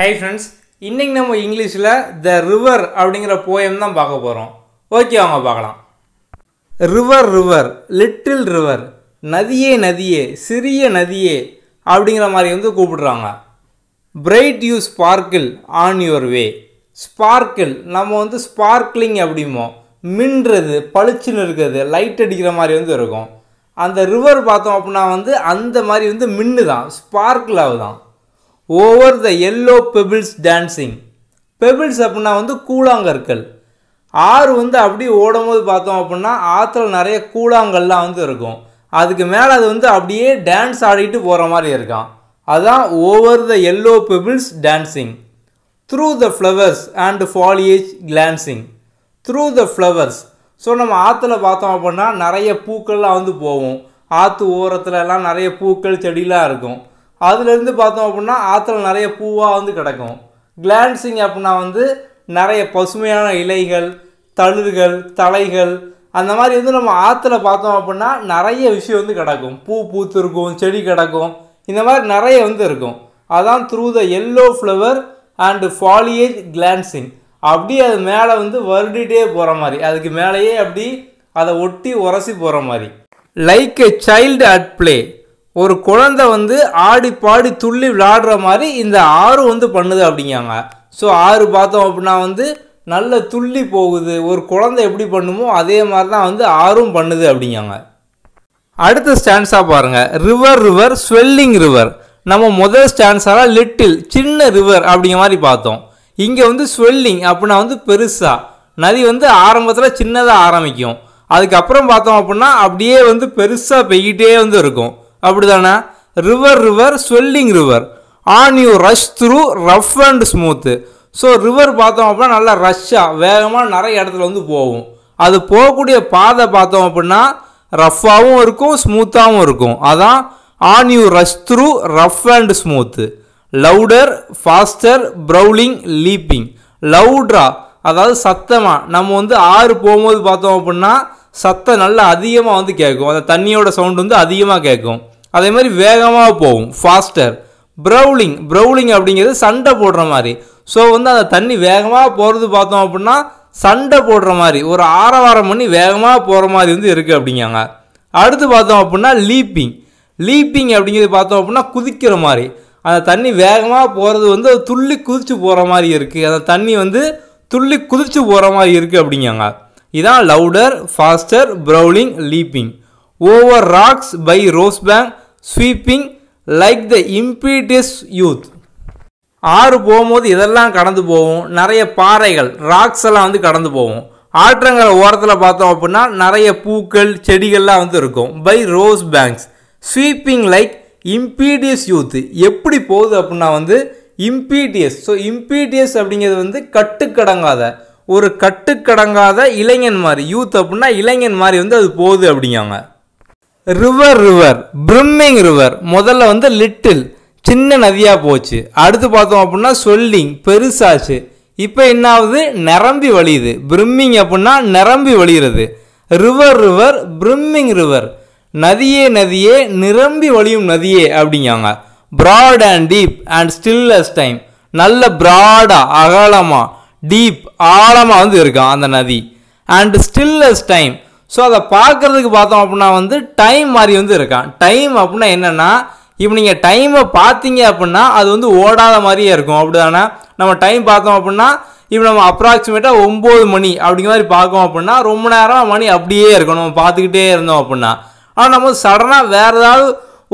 hi friends இன்றைக்கி நம்ம இங்கிலீஷில் த ரிவர் அப்படிங்கிற போயம் தான் பார்க்க போகிறோம் ஓகே அவங்க பார்க்கலாம் ரிவர் ரிவர் லிட்டில் ரிவர் நதியே நதியே சிறிய நதியே அப்படிங்கிற மாதிரி வந்து கூப்பிடுறாங்க bright you sparkle on your way sparkle நம்ம வந்து ஸ்பார்க்லிங் அப்படிமோ மின்றது பளிச்சுன்னு இருக்கிறது லைட் அடிக்கிற மாதிரி வந்து இருக்கும் அந்த ரிவர் பார்த்தோம் அப்படின்னா வந்து அந்த மாதிரி வந்து மின்னு தான் ஸ்பார்க்கிள் ஆகுதான் over the yellow pebbles dancing pebbles அப்படின்னா வந்து கூழாங்கற்கள் ஆறு வந்து அப்படியே ஓடும்போது பார்த்தோம் அப்படின்னா ஆற்றுல நிறைய கூழாங்கல்லாம் வந்து இருக்கும் அதுக்கு மேலே அது வந்து அப்படியே டான்ஸ் ஆடிட்டு போகிற மாதிரி இருக்கான் அதுதான் over the yellow pebbles dancing through the flowers and foliage glancing through the flowers so நம்ம ஆற்றுல பார்த்தோம் அப்படின்னா நிறைய பூக்கள்லாம் வந்து போவோம் ஆற்று ஓரத்துலலாம் நிறைய பூக்கள் செடிலாம் இருக்கும் அதுலேருந்து பார்த்தோம் அப்படின்னா ஆற்றுல நிறைய பூவாக வந்து கிடக்கும் கிளான்சிங் அப்படின்னா வந்து நிறைய பசுமையான இலைகள் தளிர்கள் தலைகள் அந்த மாதிரி வந்து நம்ம ஆற்றுல பார்த்தோம் அப்படின்னா நிறைய விஷயம் வந்து கிடக்கும் பூ பூத்துருக்கும் செடி கிடக்கும் இந்த மாதிரி நிறைய வந்து இருக்கும் அதான் through the yellow flower and foliage glancing அப்படி அது மேலே வந்து வருடிட்டே போகிற மாதிரி அதுக்கு மேலேயே அப்படி அதை ஒட்டி உரசி போகிற மாதிரி like a child at play ஒரு குழந்தை வந்து ஆடி பாடி துள்ளி விளாடுற மாதிரி இந்த ஆறு வந்து பண்ணுது அப்படிங்காங்க ஸோ ஆறு பார்த்தோம் அப்படின்னா வந்து நல்ல துள்ளி போகுது ஒரு குழந்தை எப்படி பண்ணுமோ அதே மாதிரி தான் வந்து ஆறும் பண்ணுது அப்படிங்காங்க அடுத்த ஸ்டான்ஸாக பாருங்கள் ரிவர் ரிவர் ஸ்வெல்லிங் ரிவர் நம்ம முதல் ஸ்டான்ஸாக லிட்டில் சின்ன ரிவர் அப்படிங்கிற மாதிரி பார்த்தோம் இங்கே வந்து ஸ்வெல்லிங் அப்படின்னா வந்து பெருசாக நதி வந்து ஆரம்பத்தில் சின்னதாக ஆரம்பிக்கும் அதுக்கப்புறம் பார்த்தோம் அப்படின்னா அப்படியே வந்து பெருசாக பெய்கிட்டே வந்து இருக்கும் அப்படிதானா river river swelling river on you rush through rough and smooth so river பார்த்தோம் அப்படின்னா நல்லா ரஷ்ஷாக வேகமாக நிறைய இடத்துல வந்து போகும் அது போகக்கூடிய பாதை பார்த்தோம் அப்படின்னா ரஃப்பாகவும் இருக்கும் ஸ்மூத்தாகவும் இருக்கும் அதான் on you rush through rough and smooth louder faster prowling leaping லவுட்ரா அதாவது சத்தமாக நம்ம வந்து ஆறு போகும்போது பார்த்தோம் அப்படின்னா சத்தம் நல்லா அதிகமாக வந்து கேட்கும் அந்த தண்ணியோட சவுண்டு வந்து அதிகமாக கேட்கும் அதே மாதிரி வேகமாக போகும் ஃபாஸ்டர் ப்ரௌலிங் ப்ரௌலிங் அப்படிங்கிறது சண்டை போடுற மாதிரி ஸோ வந்து அந்த தண்ணி வேகமாக போகிறது பார்த்தோம் அப்படின்னா சண்டை போடுற மாதிரி ஒரு ஆரவாரம் பண்ணி வேகமாக போகிற மாதிரி வந்து இருக்குது அப்படிங்காங்க அடுத்து பார்த்தோம் அப்படின்னா லீப்பிங் லீப்பிங் அப்படிங்கிறது பார்த்தோம் அப்படின்னா குதிக்கிற மாதிரி அந்த தண்ணி வேகமாக போகிறது வந்து அது துள்ளி குதித்து போகிற மாதிரி இருக்குது அந்த தண்ணி வந்து துள்ளி குதித்து போகிற மாதிரி இருக்குது அப்படிங்காங்க இதான் louder faster prowling leaping over rocks by rosebank sweeping like the impetuous youth ஆறு போகும்போது இதெல்லாம் கடந்து போவோம் நிறைய பாறைகள் ராக்ஸ் எல்லாம் வந்து கடந்து போவோம் ஆற்றங்கரை ஓரத்தில் பார்த்தோம் அப்படின்னா நிறைய பூக்கள் செடிகள்லாம் வந்து இருக்கும் by rose banks sweeping like impetuous youth எப்படி போகுது அப்படின்னா வந்து இம்பீடியஸ் ஸோ இம்பீடியஸ் அப்படிங்கிறது வந்து கட்டுக்கடங்காத ஒரு கட்டுக்கடங்காத இளைஞன் மாதிரி யூத் அப்படின்னா இளைஞன் மாதிரி வந்து அது போகுது அப்படிங்காங்க ரிவர் ரிவர் பிரிம்மிங் ரிவர் முதல்ல வந்து லிட்டில் சின்ன நதியாக போச்சு அடுத்து பார்த்தோம் அப்படின்னா சொல்லிங் பெருசாச்சு இப்போ என்ன ஆகுது நிரம்பி வழியுது பிரிம்மிங் அப்படின்னா நிரம்பி வழிகிறது ரிவர் ரிவர் பிரிம்மிங் ரிவர் நதியே நதியே நிரம்பி வழியும் நதியே அப்படிங்காங்க broad and deep and still as time நல்ல ப்ராடாக அகலமாக டீப் ஆழமாக வந்து இருக்கான் அந்த நதி அண்ட் ஸ்டில்லஸ் டைம் ஸோ அதை பார்க்குறதுக்கு பார்த்தோம் அப்படின்னா வந்து டைம் மாதிரி வந்து இருக்கான் டைம் அப்படின்னா என்னென்னா இப்போ நீங்கள் டைமை பார்த்தீங்க அப்படின்னா அது வந்து ஓடாத மாதிரியே இருக்கும் அப்படிதானே நம்ம டைம் பார்த்தோம் அப்படின்னா இப்போ நம்ம அப்ராக்சிமேட்டாக ஒம்பது மணி அப்படிங்கிற மாதிரி பார்க்கோம் அப்படின்னா ரொம்ப நேரம் மணி அப்படியே இருக்கும் நம்ம பார்த்துக்கிட்டே இருந்தோம் அப்படின்னா ஆனால் நம்ம சடனாக வேறு ஏதாவது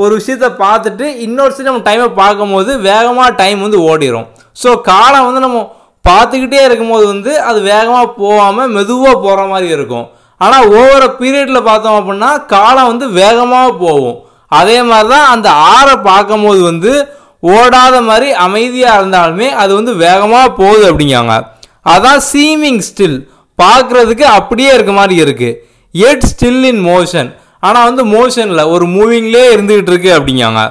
ஒரு விஷயத்த பார்த்துட்டு இன்னொரு சரி நம்ம டைமை பார்க்கும்போது வேகமாக டைம் வந்து ஓடிடும் ஸோ காலம் வந்து நம்ம பார்த்துக்கிட்டே இருக்கும்போது வந்து அது வேகமாக போகாமல் மெதுவாக போகிற மாதிரி இருக்கும் ஆனால் ஒவ்வொரு பீரியடில் பார்த்தோம் அப்படின்னா காலம் வந்து வேகமாக போகும் அதே மாதிரி தான் அந்த ஆறை பார்க்கும்போது வந்து ஓடாத மாதிரி அமைதியாக இருந்தாலுமே அது வந்து வேகமாக போகுது அப்படிங்காங்க அதான் சீமிங் ஸ்டில் பார்க்குறதுக்கு அப்படியே இருக்க மாதிரி இருக்குது எட் ஸ்டில் இன் மோஷன் ஆனால் வந்து மோஷனில் ஒரு மூவிங்லேயே இருந்துக்கிட்டு இருக்கு அப்படிங்காங்க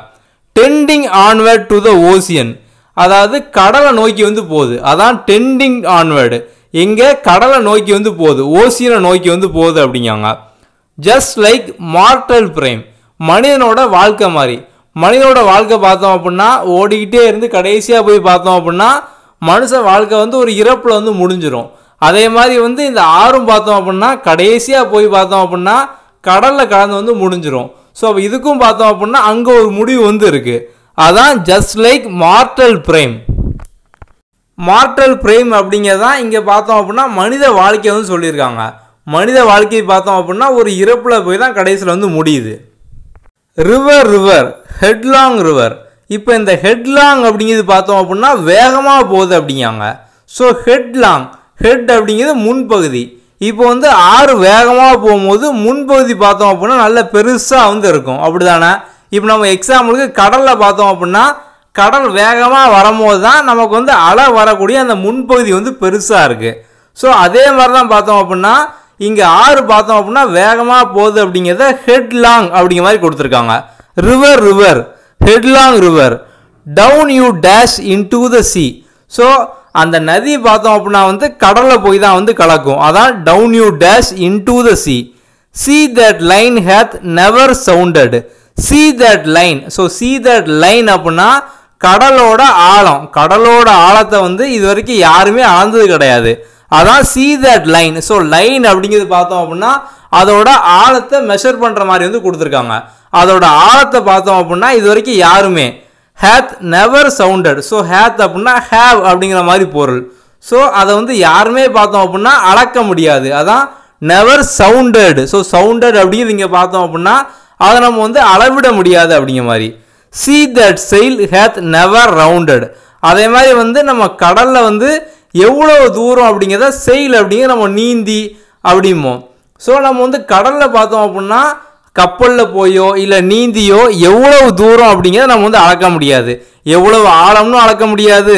tending onward to the ocean அதாவது கடலை நோக்கி வந்து போகுது அதான் டெண்டிங் ஆன்வேர்டு எங்கே கடலை நோக்கி வந்து போகுது ஓசியனை நோக்கி வந்து போகுது அப்படிங்காங்க ஜஸ்ட் லைக் மார்டல் பிரேம் மனிதனோட வாழ்க்கை மாதிரி மனிதனோட வாழ்க்கை பார்த்தோம் அப்படின்னா ஓடிக்கிட்டே இருந்து கடைசியாக போய் பார்த்தோம் அப்படின்னா மனுஷ வாழ்க்கை வந்து ஒரு இறப்பில் வந்து முடிஞ்சிடும் அதே மாதிரி வந்து இந்த ஆறும் பார்த்தோம் அப்படின்னா கடைசியாக போய் பார்த்தோம் அப்படின்னா கடலில் கலந்து வந்து முடிஞ்சிடும் ஸோ இதுக்கும் பார்த்தோம் அப்படின்னா அங்கே ஒரு முடிவு வந்து இருக்குது அதான் just like mortal prime mortal prime தான் இங்கே பார்த்தோம் அப்படின்னா மனித வாழ்க்கை வந்து சொல்லியிருக்காங்க மனித வாழ்க்கையை பார்த்தோம் அப்படின்னா ஒரு இறப்பில் போய் தான் கடைசியில் வந்து முடியுது ரிவர் ரிவர் ஹெட்லாங் ரிவர் இப்போ இந்த ஹெட்லாங் அப்படிங்கிறது பார்த்தோம் அப்படின்னா வேகமாக போகுது அப்படிங்காங்க ஸோ ஹெட்லாங் ஹெட் அப்படிங்கிறது முன்பகுதி இப்போ வந்து ஆறு வேகமாக போகும்போது முன்பகுதி பார்த்தோம் அப்படின்னா நல்ல பெருசாக வந்து இருக்கும் அப்படி தானே இப்போ நம்ம எக்ஸாம்பிளுக்கு கடலில் பார்த்தோம் அப்படின்னா கடல் வேகமாக வரும்போது தான் நமக்கு வந்து அலை வரக்கூடிய அந்த முன்பகுதி வந்து பெருசாக இருக்குது ஸோ அதே மாதிரி தான் பார்த்தோம் அப்படின்னா இங்கே ஆறு பார்த்தோம் அப்படின்னா வேகமாக போகுது அப்படிங்கிறத ஹெட்லாங் அப்படிங்கிற மாதிரி கொடுத்துருக்காங்க river river headlong river down you dash into the sea so அந்த நதி பார்த்தோம் அப்படின்னா வந்து கடலில் போய் தான் வந்து கலக்கும் அதான் down you dash into the sea sea that line hath never sounded sea that line so sea that line அப்படின்னா கடலோட ஆழம் கடலோட ஆழத்தை வந்து இது வரைக்கும் யாருமே அளந்தது கிடையாது அதான் sea that line so line அப்படிங்கிறது பார்த்தோம் அப்படின்னா அதோட ஆழத்தை மெஷர் பண்ணுற மாதிரி வந்து கொடுத்துருக்காங்க அதோட ஆழத்தை பார்த்தோம் அப்படின்னா இது வரைக்கும் யாருமே hath never sounded so hath அப்படின்னா ஹேவ் அப்படிங்கிற மாதிரி பொருள் ஸோ அதை வந்து யாருமே பார்த்தோம் அப்படின்னா அளக்க முடியாது அதான் நெவர் சவுண்டட் ஸோ சவுண்டட் அப்படிங்கிறது இங்கே பார்த்தோம் அப்படின்னா அதை நம்ம வந்து அளவிட முடியாது அப்படிங்கிற மாதிரி sea that sail hath never rounded அதே மாதிரி வந்து நம்ம கடலில் வந்து எவ்வளோ தூரம் அப்படிங்கிறத செயில் அப்படிங்கிற நம்ம நீந்தி அப்படிம்போம் ஸோ நம்ம வந்து கடலில் பார்த்தோம் அப்படின்னா கப்பலில் போயோ இல்லை நீந்தியோ எவ்வளவு தூரம் அப்படிங்கிறத நம்ம வந்து அளக்க முடியாது எவ்வளவு ஆழம்னு அளக்க முடியாது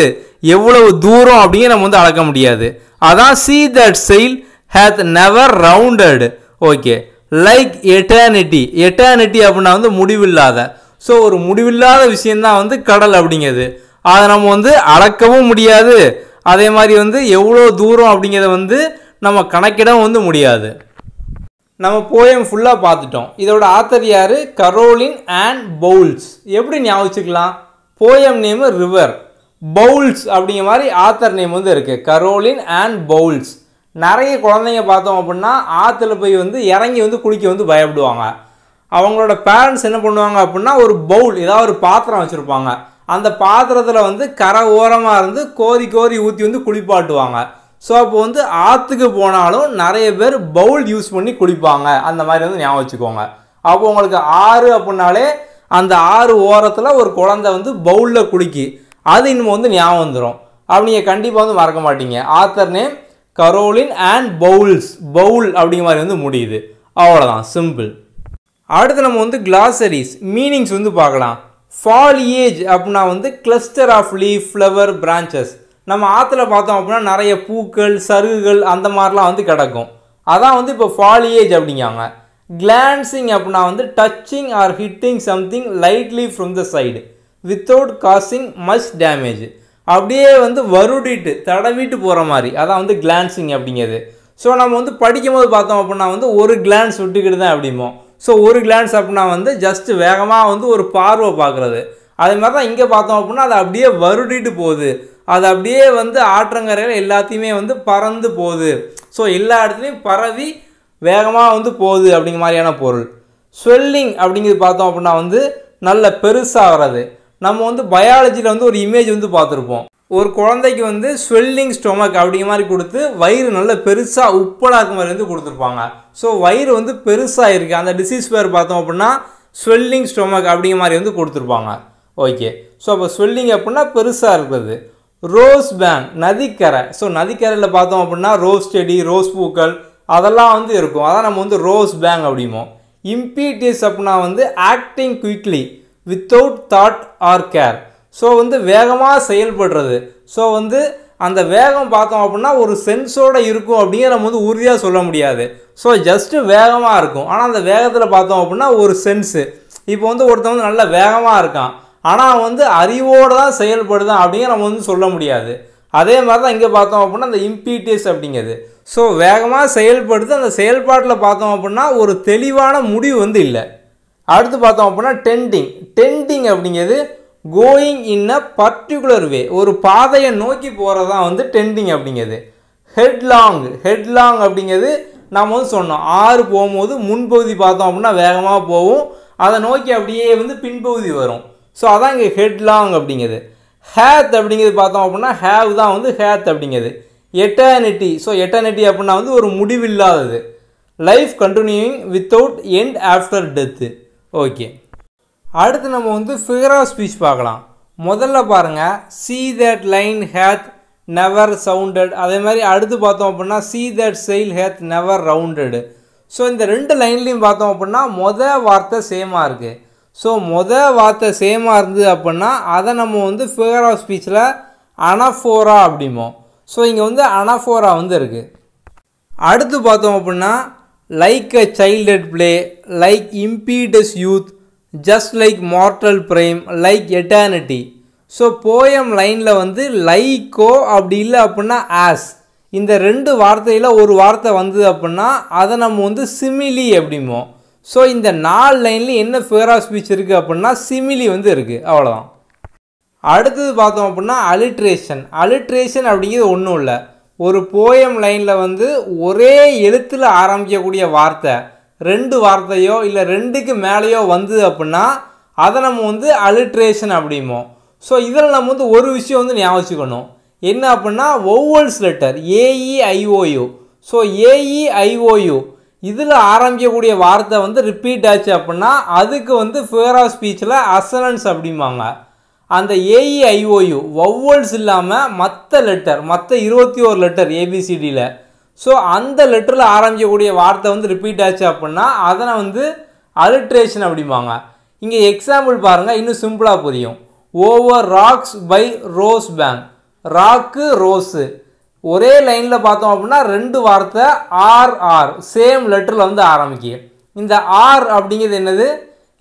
எவ்வளவு தூரம் அப்படிங்கிற நம்ம வந்து அளக்க முடியாது அதான் sea that sail hath never rounded okay like eternity eternity அப்படின்னா வந்து முடிவில்லாத ஸோ ஒரு முடிவில்லாத விஷயந்தான் வந்து கடல் அப்படிங்கிறது அதை நம்ம வந்து அளக்கவும் முடியாது அதே மாதிரி வந்து எவ்வளோ தூரம் அப்படிங்கிறத வந்து நம்ம கணக்கிடவும் வந்து முடியாது நம்ம போயம் ஃபுல்லாக பார்த்துட்டோம் இதோட ஆத்தர் யார் கரோலின் அண்ட் பவுல்ஸ் எப்படி ஞாபகம் போயம் நேமு ரிவர் பவுல்ஸ் அப்படிங்கிற மாதிரி ஆத்தர் நேம் வந்து இருக்குது கரோலின் அண்ட் பவுல்ஸ் நிறைய குழந்தைங்க பார்த்தோம் அப்படின்னா ஆற்றுல போய் வந்து இறங்கி வந்து குளிக்க வந்து பயப்படுவாங்க அவங்களோட பேரண்ட்ஸ் என்ன பண்ணுவாங்க அப்படின்னா ஒரு பவுல் ஏதாவது ஒரு பாத்திரம் வச்சுருப்பாங்க அந்த பாத்திரத்தில் வந்து கரை ஓரமாக இருந்து கோரி கோரி ஊற்றி வந்து குளிப்பாட்டுவாங்க ஸோ அப்போ வந்து ஆற்றுக்கு போனாலும் நிறைய பேர் பவுல் யூஸ் பண்ணி குளிப்பாங்க அந்த மாதிரி வந்து ஞாபகம் வச்சுக்கோங்க அப்போ உங்களுக்கு ஆறு அப்படின்னாலே அந்த ஆறு ஓரத்தில் ஒரு குழந்தை வந்து பவுலில் குளிக்கி அது இன்னும் வந்து ஞாபகம் வந்துடும் அப்படி நீங்கள் கண்டிப்பாக வந்து மறக்க மாட்டீங்க author name Caroline Ann Bowles Bowles அப்படிங்கிற மாதிரி வந்து முடியுது அவ்வளோதான் சிம்பிள் அடுத்து நம்ம வந்து கிளாசரிஸ் மீனிங்ஸ் வந்து பார்க்கலாம் ஏஜ் அப்படின்னா வந்து cluster of leave flower branches நம்ம ஆற்றுல பார்த்தோம் அப்படின்னா நிறைய பூக்கள் சருகுகள் அந்த மாதிரிலாம் வந்து கிடக்கும் அதான் வந்து இப்போ ஏஜ் அப்படிங்காங்க கிளான்சிங் அப்படின்னா வந்து touching or hitting something lightly from the side without causing much damage அப்படியே வந்து வருடிட்டு தடவிட்டு போகிற மாதிரி அதான் வந்து கிளான்சிங் அப்படிங்கிறது ஸோ நம்ம வந்து படிக்கும்போது பார்த்தோம் அப்படின்னா வந்து ஒரு கிளான்ஸ் விட்டுக்கிட்டு தான் அப்படிமோ ஸோ ஒரு கிளான்ஸ் அப்படின்னா வந்து ஜஸ்ட்டு வேகமாக வந்து ஒரு பார்வை பார்க்குறது அதே மாதிரி தான் இங்கே பார்த்தோம் அப்படின்னா அது அப்படியே வருடிட்டு போகுது அது அப்படியே வந்து ஆற்றங்கரையில் எல்லாத்தையுமே வந்து பறந்து போகுது ஸோ எல்லா இடத்துலையும் பரவி வேகமாக வந்து போகுது அப்படிங்கிற மாதிரியான பொருள் ஸ்வெல்லிங் அப்படிங்கிறது பார்த்தோம் அப்படின்னா வந்து நல்ல பெருசாகிறது நம்ம வந்து பயாலஜியில் வந்து ஒரு இமேஜ் வந்து பார்த்துருப்போம் ஒரு குழந்தைக்கு வந்து ஸ்வெல்லிங் ஸ்டொமக் அப்படிங்கிற மாதிரி கொடுத்து வயிறு நல்ல பெருசாக உப்பலாக்கு மாதிரி வந்து கொடுத்துருப்பாங்க ஸோ வயிறு வந்து பெருசாக இருக்குது அந்த டிசீஸ் பேர் பார்த்தோம் அப்படின்னா ஸ்வெல்லிங் ஸ்டொமக் அப்படிங்கிற மாதிரி வந்து கொடுத்துருப்பாங்க ஓகே ஸோ அப்போ ஸ்வெல்லிங் அப்படின்னா பெருசாக இருக்குது ரோஸ் பேன் நதிக்கரை ஸோ நதிக்கரையில் பார்த்தோம் அப்படின்னா ரோஸ் செடி ரோஸ் பூக்கள் அதெல்லாம் வந்து இருக்கும் அதான் நம்ம வந்து ரோஸ் பேங் அப்படிமோ இம்பீட்டிஸ் அப்படின்னா வந்து acting quickly without thought or care so வந்து வேகமாக செயல்படுறது ஸோ வந்து அந்த வேகம் பார்த்தோம் அப்படின்னா ஒரு சென்ஸோடு இருக்கும் அப்படிங்கிற நம்ம வந்து உறுதியாக சொல்ல முடியாது ஸோ ஜஸ்ட்டு வேகமாக இருக்கும் ஆனால் அந்த வேகத்தில் பார்த்தோம் அப்படின்னா ஒரு சென்ஸு இப்போ வந்து ஒருத்தன் வந்து நல்ல வேகமாக இருக்கான் ஆனால் வந்து அறிவோடு தான் செயல்படுதான் அப்படிங்கிற நம்ம வந்து சொல்ல முடியாது அதே மாதிரி தான் இங்கே பார்த்தோம் அப்படின்னா அந்த இம்பீட்டியஸ் அப்படிங்கிறது ஸோ வேகமாக செயல்படுத்து அந்த செயல்பாட்டில் பார்த்தோம் அப்படின்னா ஒரு தெளிவான முடிவு வந்து இல்லை அடுத்து பார்த்தோம் அப்படின்னா டெண்டிங் டெண்டிங் அப்படிங்கிறது going in a particular way ஒரு பாதையை நோக்கி போகிறது தான் வந்து டெண்டிங் அப்படிங்கிறது ஹெட்லாங் ஹெட்லாங் அப்படிங்கிறது நாம் வந்து சொன்னோம் ஆறு போகும்போது முன்பகுதி பார்த்தோம் அப்படின்னா வேகமாக போகும் அதை நோக்கி அப்படியே வந்து பின்பகுதி வரும் ஸோ அதான் இங்கே ஹெட்லாங் அப்படிங்கிறது ஹேத் அப்படிங்கிறது பார்த்தோம் அப்படின்னா ஹேவ் தான் வந்து ஹேத் அப்படிங்கிறது எட்டர்னிட்டி ஸோ எட்டர்னிட்டி அப்படின்னா வந்து ஒரு முடிவில்லாதது life continuing without end after death okay அடுத்து நம்ம வந்து ஃபிகர் ஆஃப் ஸ்பீச் பார்க்கலாம் முதல்ல பாருங்கள் sea that line hath never sounded அதே மாதிரி அடுத்து பார்த்தோம் அப்படின்னா sea that sail hath never rounded so இந்த ரெண்டு லைன்லேயும் பார்த்தோம் அப்படின்னா மொத வார்த்தை சேமாக இருக்குது ஸோ மொத வார்த்தை சேமாக இருந்தது அப்படின்னா அதை நம்ம வந்து ஃபிகர் ஆஃப் ஸ்பீச்சில் அனஃபோரா அப்படிமோ ஸோ இங்கே வந்து அனஃபோரா வந்து இருக்குது அடுத்து பார்த்தோம் அப்படின்னா like a child at play like impetuous youth just like mortal prime like eternity so poem லைனில் வந்து லைக்கோ அப்படி இல்லை அப்படின்னா ஆஸ் இந்த ரெண்டு வார்த்தையில் ஒரு வார்த்தை வந்தது அப்படின்னா அதை நம்ம வந்து சிமிலி அப்படிமோ ஸோ இந்த நாலு லைனில் என்ன ஃபிகர் ஆஃப் ஸ்பீச் இருக்குது அப்படின்னா சிமிலி வந்து இருக்குது அவ்வளோதான் அடுத்தது பார்த்தோம் அப்படின்னா அலிட்ரேஷன் அலிட்ரேஷன் அப்படிங்கிறது ஒன்றும் இல்லை ஒரு போயம் லைனில் வந்து ஒரே எழுத்தில் ஆரம்பிக்கக்கூடிய வார்த்தை ரெண்டு வார்த்தையோ இல்லை ரெண்டுக்கு மேலேயோ வந்தது அப்படின்னா அதை நம்ம வந்து அலிட்ரேஷன் அப்படிமோ ஸோ இதில் நம்ம வந்து ஒரு விஷயம் வந்து ஞாபகிக்கணும் என்ன அப்படின்னா vowels letter A E I O U so A E I O U இதில் ஆரம்பிக்கக்கூடிய வார்த்தை வந்து ரிப்பீட் ஆச்சு அப்படின்னா அதுக்கு வந்து ஃபியர் ஆஃப் ஸ்பீச்சில் அசனன்ஸ் அப்படிம்பாங்க அந்த ஏஇஐஓயு ஒவ்வொல்ஸ் இல்லாமல் மற்ற லெட்டர் மற்ற இருபத்தி ஓரு லெட்டர் ஏபிசிடியில் ஸோ அந்த லெட்டரில் ஆரம்பிக்கக்கூடிய வார்த்தை வந்து ரிப்பீட் ஆச்சு அப்படின்னா அதனை வந்து அலிட்ரேஷன் அப்படிம்பாங்க இங்கே எக்ஸாம்பிள் பாருங்கள் இன்னும் சிம்பிளாக புரியும் over rocks by rose bank rock rose ஒரே லைனில் பார்த்தோம் அப்படின்னா ரெண்டு வார்த்தை ஆர் ஆர் சேம் லெட்டரில் வந்து ஆரம்பிக்கு இந்த ஆர் அப்படிங்கிறது என்னது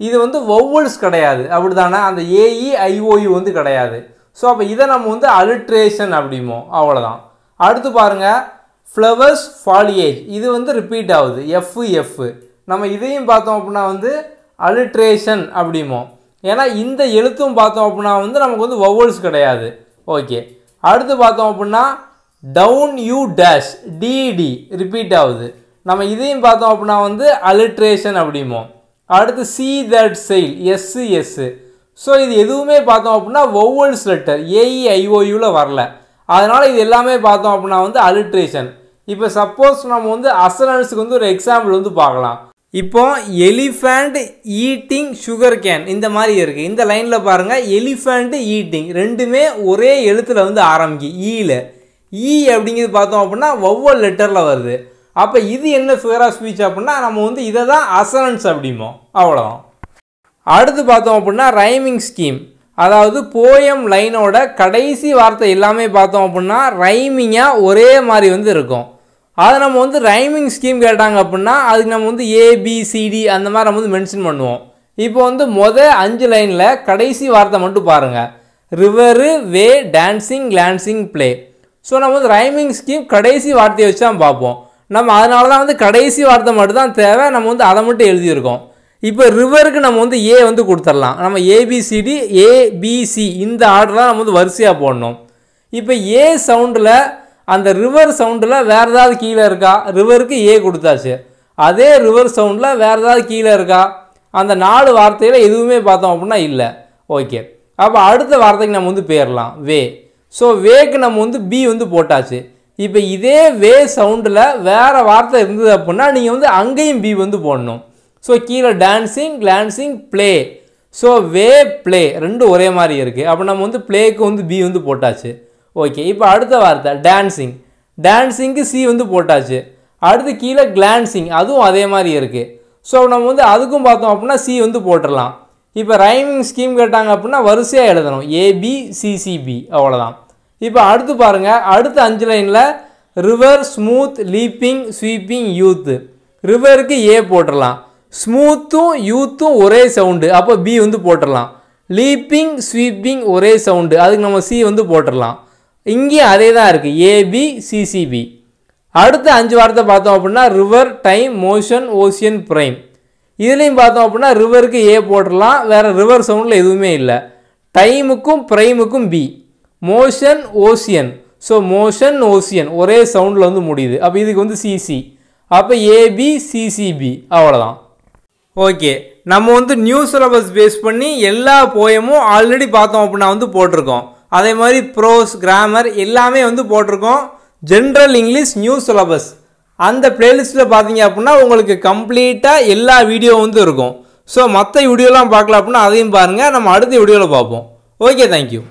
இது வந்து ஒவ்வொல்ஸ் கிடையாது அப்படி தானே அந்த ஏஇ ஐஓயு e, e வந்து கிடையாது ஸோ அப்போ இதை நம்ம வந்து அலிட்ரேஷன் அப்படிமோ அவ்வளோதான் அடுத்து பாருங்கள் ஃப்ளவர்ஸ் ஃபாலியேஜ் இது வந்து ரிப்பீட் ஆகுது எஃப் எஃப் நம்ம இதையும் பார்த்தோம் அப்படின்னா வந்து அலிட்ரேஷன் அப்படிமோ ஏன்னா இந்த எழுத்தும் பார்த்தோம் அப்படின்னா வந்து நமக்கு வந்து ஒவ்வொல்ஸ் கிடையாது ஓகே அடுத்து பார்த்தோம் அப்படின்னா down you dash D D repeat ஆகுது நம்ம இதையும் பார்த்தோம் அப்படின்னா வந்து அலிட்ரேஷன் அப்படிமோ அடுத்து sea that sail S S so இது எதுவுமே பார்த்தோம் அப்படின்னா ஒவ்வொல்ஸ் லெட்டர் ஏஇஐஓயூவில் வரல அதனால் இது எல்லாமே பார்த்தோம் அப்படின்னா வந்து அலிட்ரேஷன் இப்போ சப்போஸ் நம்ம வந்து அசனன்ஸுக்கு வந்து ஒரு எக்ஸாம்பிள் வந்து பார்க்கலாம் இப்போ எலிஃபேண்ட் ஈட்டிங் சுகர் கேன் இந்த மாதிரி இருக்குது இந்த லைனில் பாருங்கள் எலிஃபேண்ட் ஈட்டிங் ரெண்டுமே ஒரே எழுத்தில் வந்து ஆரம்பிக்கும் ஈல ஈ அப்படிங்கிறது பார்த்தோம் அப்படின்னா ஒவ்வொரு லெட்டரில் வருது அப்போ இது என்ன ஃபிகர் ஆஃப் ஸ்பீச் அப்படின்னா நம்ம வந்து இதை தான் அசனன்ஸ் அப்படிமோ அவ்வளோதான் அடுத்து பார்த்தோம் அப்படின்னா ரைமிங் ஸ்கீம் அதாவது போயம் லைனோட கடைசி வார்த்தை எல்லாமே பார்த்தோம் அப்படின்னா ரைமிங்காக ஒரே மாதிரி வந்து இருக்கும் அதை நம்ம வந்து ரைமிங் ஸ்கீம் கேட்டாங்க அப்படின்னா அதுக்கு நம்ம வந்து ஏபிசிடி அந்த மாதிரி நம்ம வந்து மென்ஷன் பண்ணுவோம் இப்போ வந்து மொதல் அஞ்சு லைனில் கடைசி வார்த்தை மட்டும் பாருங்கள் river way dancing glancing play so நம்ம வந்து ரைமிங் ஸ்கீம் கடைசி வார்த்தையை வச்சு தான் பார்ப்போம் நம்ம அதனால தான் வந்து கடைசி வார்த்தை மட்டும் தான் தேவை நம்ம வந்து அதை மட்டும் எழுதியிருக்கோம் இப்போ ரிவருக்கு நம்ம வந்து ஏ வந்து கொடுத்துடலாம் நம்ம ஏபிசிடி ஏபிசி இந்த ஆர்டர் தான் நம்ம வந்து வரிசையாக போடணும் இப்போ ஏ சவுண்டில் அந்த ரிவர் சவுண்டில் வேறு ஏதாவது கீழே இருக்கா ரிவருக்கு ஏ கொடுத்தாச்சு அதே ரிவர் சவுண்டில் வேறு ஏதாவது கீழே இருக்கா அந்த நாலு வார்த்தையில் எதுவுமே பார்த்தோம் அப்படின்னா இல்லை ஓகே அப்போ அடுத்த வார்த்தைக்கு நம்ம வந்து பேரலாம் வே ஸோ வேக்கு நம்ம வந்து பி வந்து போட்டாச்சு இப்போ இதே வே சவுண்டில் வேறு வார்த்தை இருந்தது அப்படின்னா நீங்கள் வந்து அங்கேயும் பி வந்து போடணும் ஸோ கீழே dancing glancing play so way play ரெண்டும் ஒரே மாதிரி இருக்குது அப்போ நம்ம வந்து ப்ளேக்கு வந்து பி வந்து போட்டாச்சு ஓகே இப்போ அடுத்த வார்த்தை டான்ஸிங் டான்சிங்க்கு சி வந்து போட்டாச்சு அடுத்து கீழே கிளான்சிங் அதுவும் அதே மாதிரி இருக்குது ஸோ நம்ம வந்து அதுக்கும் பார்த்தோம் அப்படின்னா சி வந்து போட்டுடலாம் இப்போ ரைமிங் ஸ்கீம் கேட்டாங்க அப்படின்னா வரிசையாக எழுதணும் ஏபி சிசிபி அவ்வளோதான் இப்போ அடுத்து பாருங்கள் அடுத்த அஞ்சு லைனில் river smooth leaping sweeping youth ரிவருக்கு ஏ போட்டுடலாம் ஸ்மூத்தும் யூத்தும் ஒரே சவுண்டு அப்போ பி வந்து போட்டுடலாம் லீப்பிங் ஸ்வீப்பிங் ஒரே சவுண்டு அதுக்கு நம்ம சி வந்து போட்டுடலாம் இங்கேயும் அதே தான் இருக்குது ஏபி சிசிபி அடுத்த அஞ்சு வாரத்தை பார்த்தோம் அப்படின்னா river time motion ocean prime இதுலேயும் பார்த்தோம் அப்படின்னா ரிவருக்கு ஏ போட்டுடலாம் வேறு ரிவர் சவுண்டில் எதுவுமே இல்லை டைமுக்கும் ப்ரைமுக்கும் B motion ocean so motion ocean ஒரே சவுண்டில் வந்து முடியுது அப்போ இதுக்கு வந்து சிசி அப்போ ஏபி சிசிபி அவ்வளோதான் ஓகே நம்ம வந்து நியூ சிலபஸ் பேஸ் பண்ணி எல்லா போயமும் ஆல்ரெடி பார்த்தோம் அப்படின்னா வந்து போட்டிருக்கோம் அதே மாதிரி ப்ரோஸ் கிராமர் எல்லாமே வந்து போட்டிருக்கோம் ஜென்ரல் இங்கிலீஷ் நியூ சிலபஸ் அந்த பிளேலிஸ்ட்டில் பார்த்தீங்க அப்படின்னா உங்களுக்கு கம்ப்ளீட்டாக எல்லா வீடியோ வந்து இருக்கும் ஸோ மற்ற வீடியோலாம் பார்க்கல அப்படின்னா அதையும் பாருங்கள் நம்ம அடுத்த வீடியோவில் பார்ப்போம் ஓகே தேங்க்யூ